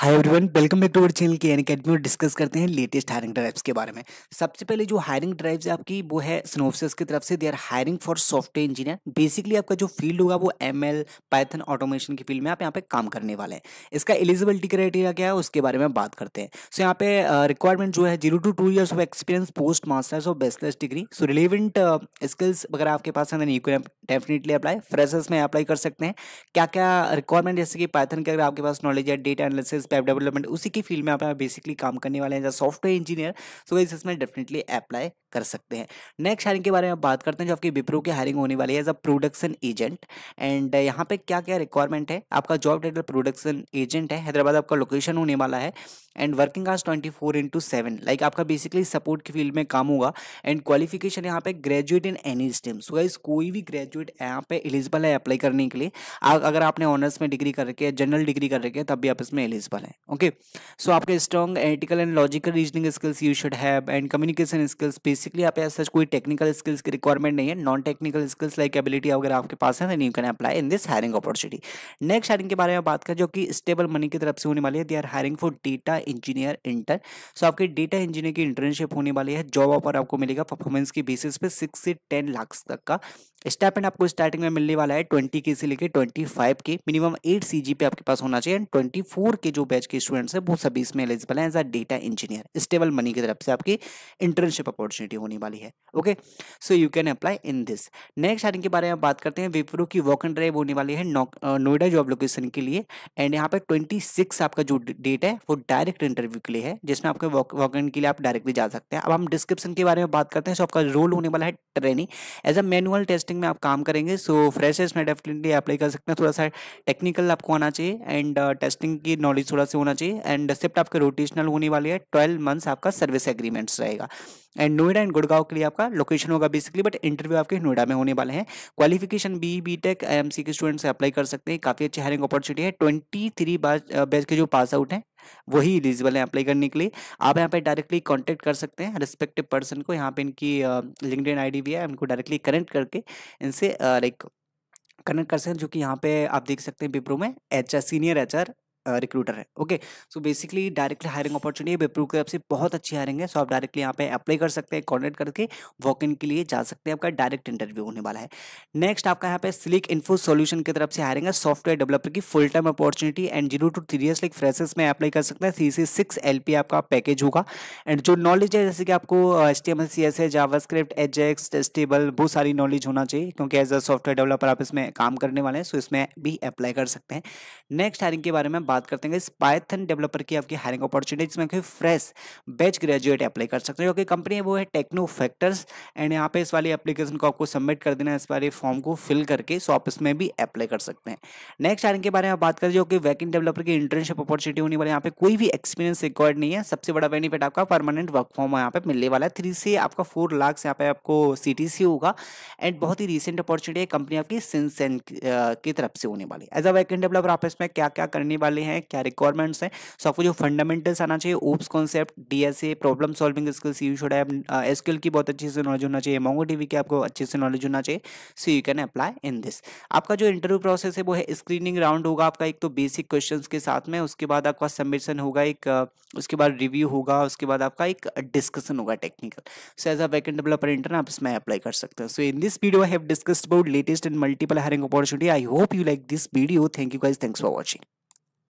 hi everyone welcome back to our channel K N academy और discuss करते हैं latest hiring drives के बारे में सबसे पहले जो हायरिंग ड्राइव्स है आपकी वो है स्नोफिस की तरफ से they are hiring for software engineer basically आपका जो फील्ड होगा वो एम एल पाइथन ऑटोमेशन की फील्ड में आप यहाँ पे काम करने वाले हैं इसका एलिजिबिलिटी क्राइटेरिया क्या है उसके बारे में बात करते हैं सो so, यहाँ पे रिक्वायरमेंट जो है zero to two years of experience post masters और bachelors degree so relevant skills वगैरह आपके पास है you can definitely apply freshers में अप्लाई कर सकते हैं क्या क्या रिक्वायरमेंट जैसे कि पाइथन के अगर आपके पास नॉलेज है डेटा एनालिसिस वेब डेवलपमेंट उसी की फील्ड में आप बेसिकली काम करने वाले हैं जैसे सॉफ्टवेयर इंजीनियर सो इसमें डेफिनेटली अप्लाई कर सकते हैं नेक्स्ट हायरिंग के बारे में बात करते हैं जो आपकी विप्रो की हायरिंग होने वाली है as a production agent and यहाँ पे क्या क्या रिक्वायरमेंट है आपका जॉब टाइटल प्रोडक्शन एजेंट है हैदराबाद आपका लोकेशन होने वाला है एंड वर्किंग आज twenty four into seven like आपका बेसिकली सपोर्ट की फील्ड में काम होगा एंड क्वालिफिकेशन यहाँ पे graduate in any stream so guys कोई भी ग्रेजुएट यहाँ पे एलिजिबल है अप्लाई करने के लिए अगर आपने ऑनर्स में डिग्री कर रखी है जनरल डिग्री कर रखी है तब भी आप इसमें एलिजिबल हैं ओके सो आपके strong ethical and logical reasoning skills you should have and communication skills basically आप एज सच कोई टेक्निकल स्किल्स की रिक्वायरमेंट नहीं है non technical skills like ability अगर आपके पास है then you can apply in this hiring opportunity next hiring के बारे में बात करें जो कि स्टेबल मनी की तरफ से होने वाली है they are hiring for data engineer intern so आपकी डेटा इंजीनियर की इंटर्नशिप होने वाली है जॉब ऑफर आपको मिलेगा परफॉर्मेंस की बेसिस पे सिक्स से टेन लाख तक का स्टाइपेंड आपको स्टार्टिंग में मिलने वाला है ट्वेंटी के से लेकर ट्वेंटी फाइव के मिनिमम एट सी जी पे आपके पास होना चाहिए एंड ट्वेंटी फोर के जो बैच के स्टूडेंट्स हैं वो सभी इसमें एलिजिबल है as a data engineer Stable Money की तरफ से आपकी इंटर्नशिप अपॉर्चुनिटी अपॉर्चुनिटी होने वाली है okay so you can apply in this next hiring के बारे में बात करते हैं विप्रो की वॉक एंड ड्राइव होने वाली है नोएडा जॉब लोकेशन के लिए एंड यहाँ पर ट्वेंटी सिक्स आपका जो डेट है वो डायरेक्ट इंटरव्यू के लिए है जिसमें आपके वॉक एंड के लिए आप डायरेक्टली जा सकते हैं अब हम डिस्क्रिप्शन के बारे में बात करते हैं सो आपका रोल होने वाला है training as a manual testing में आप काम करेंगे सो फ्रेशर्स में डेफिनेटली अप्लाई कर सकते हैं थोड़ा सा टेक्निकल आपको आना चाहिए एंड टेस्टिंग की नॉलेज थोड़ा सा होना चाहिए एंड शिफ्ट आपके रोटेशनल होने वाली है ट्वेल्व मंथ्स आपका सर्विस एग्रीमेंट्स रहेगा एंड नोएडा एंड गुड़गांव के लिए आपका लोकेशन होगा बेसिकली बट इंटरव्यू आपके नोएडा में होने वाले हैं qualification B B tech M के स्टूडेंट्स अप्लाई कर सकते हैं काफ़ी अच्छी हायरिंग अपॉर्चुनिटी है ट्वेंटी थ्री बैच के जो पास आउट हैं वही एलिजिबल है अप्लाई करने के लिए आप यहाँ पे डायरेक्टली कांटेक्ट कर सकते हैं रिस्पेक्टिव पर्सन को यहाँ पे इनकी लिंकड इन भी है उनको डायरेक्टली कनेक्ट करके इनसे लाइक कनेक्ट कर सकते हैं जो कि यहाँ पे आप देख सकते हैं विप्रो में एच सीनियर एच रिक्रूटर है okay so basically directly hiring opportunity बेप्रूव की तरफ से बहुत अच्छी हायरिंग है सो so आप डायरेक्टली यहाँ पे अप्लाई कर सकते हैं कॉन्टेक्ट करके वॉक इन के लिए जा सकते हैं आपका डायरेक्ट इंटरव्यू होने वाला है नेक्स्ट आपका यहाँ पे स्लिक इन्फो सोल्यूशन की तरफ से हायरिंग है सॉफ्टवेयर डेवलपर की full time opportunity and zero to three years like freshers में अप्लाई कर सकते हैं three C six L P आपका पैकेज होगा एंड जो नॉलेज है जैसे कि आपको H T M S C S है JavaScript H X testable बहुत सारी नॉलेज होना चाहिए क्योंकि एज अ सॉफ्टवेयर डेवलपर आप इसमें काम करने वाले हैं सो इसमें भी अप्लाई कर सकते हैं नेक्स्ट हायरिंग के बारे में बात बात करते हैं इस पाइथन डेवलपर की आपकी हायरिंग अपॉर्चुनिटी जिसमें फ्रेश बैच ग्रेजुएट अप्लाई कर सकते हैं जो कि कंपनी है वो है टेक्नो फैक्टर्स एंड यहाँ पे इस वाली एप्लीकेशन को आपको सबमिट कर देना है इस वाले फॉर्म को फिल करके सो आप इसमें भी अप्लाई कर सकते हैं नेक्स्ट हायरिंग के बारे में बात करें जो कि वैकिंग डेवलपर की इंटर्नशिप अपॉर्चुनिटी होने वाली यहाँ पे कोई भी एक्सपीरियंस रिक्वायर्ड नहीं है सबसे बड़ा बेनिफिट आपका परमानेंट वर्क फॉर्म यहाँ पे मिलने वाला है थ्री से आपका फोर लाख यहाँ पे आपको सी होगा एंड बहुत ही रिसेंट अपॉर्चुनिटी है कंपनी आपकी सिंसेंट की तरफ से होने वाली एज अ वैकिंग डेवलपर आप इसमें क्या क्या करने वाले हैं क्या रिक्वायरमेंट्स हैं सो आपको जो फंडामेंटल्स आना चाहिए OOPS concept DSA problem solving skills you should have SQL की बहुत अच्छे से नॉलेज होना चाहिए मोंगो टीवी की आपको अच्छे से नॉलेज होना चाहिए so you can apply in this आपका जो इंटरव्यू प्रोसेस है वो है स्क्रीनिंग राउंड होगा आपका एक तो बेसिक क्वेश्चन के साथ में उसके बाद आपका सबमिशन होगा एक uh, उसके बाद रिव्यू होगा उसके बाद आपका एक डिस्कशन होगा technical so as a backend developer intern आप इसमें अप्लाई कर सकते हैं so in this video I have discussed about latest and multiple hiring opportunity I hope you like this video thank you guys thanks for watching